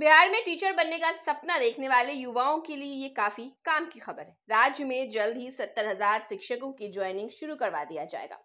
बिहार में टीचर बनने का सपना देखने वाले युवाओं के लिए ये काफी काम की खबर है राज्य में जल्द ही सत्तर हजार शिक्षकों की ज्वाइनिंग शुरू करवा दिया जाएगा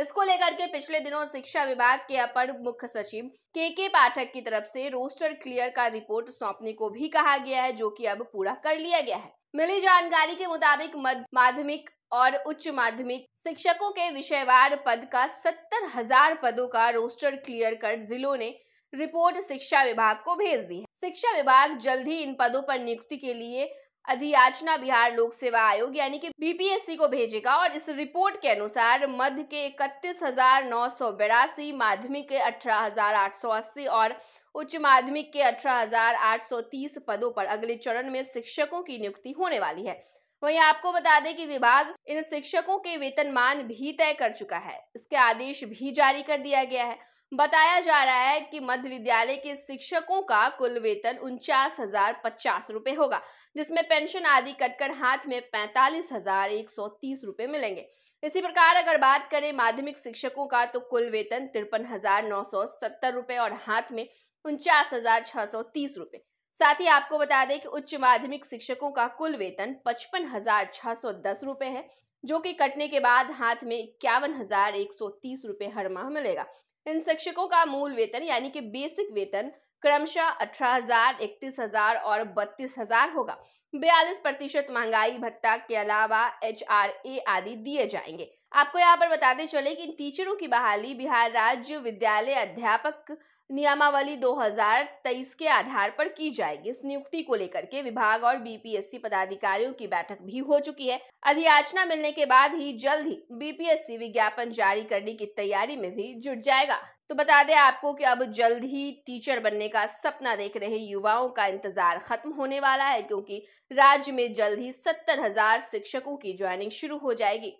इसको लेकर के पिछले दिनों शिक्षा विभाग के अपर मुख्य सचिव के के पाठक की तरफ से रोस्टर क्लियर का रिपोर्ट सौंपने को भी कहा गया है जो कि अब पूरा कर लिया गया है मिली जानकारी के मुताबिक माध्यमिक और उच्च माध्यमिक शिक्षकों के विषयवार पद का सत्तर हजार पदों का रोस्टर क्लियर कर जिलों ने रिपोर्ट शिक्षा विभाग को भेज दी है शिक्षा विभाग जल्द ही इन पदों पर नियुक्ति के लिए अधियाचना बिहार लोक सेवा आयोग यानी कि बीपीएससी को भेजेगा और इस रिपोर्ट के अनुसार मध्य के इकतीस हजार नौ सौ बेरासी माध्यमिक के अठारह हजार आठ सौ अस्सी और उच्च माध्यमिक के अठारह हजार आठ सौ तीस पदों पर अगले चरण में शिक्षकों की नियुक्ति होने वाली है वहीं आपको बता दें कि विभाग इन शिक्षकों के वेतनमान भी तय कर चुका है इसके आदेश भी जारी कर दिया गया है बताया जा रहा है कि मध्य विद्यालय के शिक्षकों का कुल वेतन उनचास हजार पचास रूपए होगा जिसमें पेंशन आदि कटकर हाथ में पैंतालीस हजार एक सौ तीस रूपए मिलेंगे इसी प्रकार अगर बात करें माध्यमिक शिक्षकों का तो कुल वेतन तिरपन हजार नौ सौ सत्तर रूपए और हाथ में उनचास हजार छह सौ तीस रूपए साथ ही आपको बता दें कि उच्च माध्यमिक शिक्षकों का कुल वेतन पचपन हजार छह सौ दस रुपए है जो कि कटने के बाद हाथ में इक्यावन हजार एक सौ तीस रूपए हर माह मिलेगा इन शिक्षकों का मूल वेतन यानी कि बेसिक वेतन क्रमशः अठारह हजार इकतीस हजार और बत्तीस हजार होगा बयालीस प्रतिशत महंगाई भत्ता के अलावा एच आर ए आदि दिए जाएंगे आपको यहाँ पर बताते चले कि इन टीचरों की बहाली बिहार राज्य विद्यालय अध्यापक नियमावली 2023 के आधार पर की जाएगी इस नियुक्ति को लेकर के विभाग और बीपीएससी पदाधिकारियों की बैठक भी हो चुकी है अधियाचना मिलने के बाद ही जल्द ही बीपीएससी विज्ञापन जारी करने की तैयारी में भी जुट जाएगा तो बता दें आपको कि अब जल्द ही टीचर बनने का सपना देख रहे युवाओं का इंतजार खत्म होने वाला है क्योंकि राज्य में जल्द ही सत्तर हजार शिक्षकों की ज्वाइनिंग शुरू हो जाएगी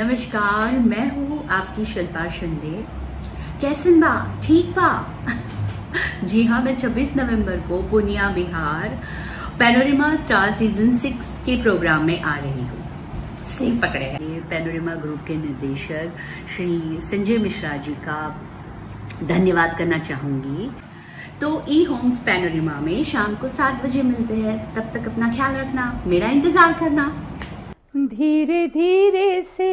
नमस्कार मैं हूँ आपकी शिल्पा शिंदे कैसन बा ठीक बा जी हाँ मैं 26 नवंबर को Purnia Bihar panorama star season six के प्रोग्राम में आ रही हूँ सिंह पकड़े हैं पैनोरिमा ग्रुप के निर्देशक श्री संजय मिश्रा जी का धन्यवाद करना चाहूंगी तो ई होम्स पैनोरिमा में शाम को सात बजे मिलते हैं तब तक अपना ख्याल रखना मेरा इंतज़ार करना धीरे धीरे से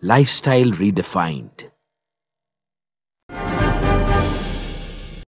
Lifestyle Redefined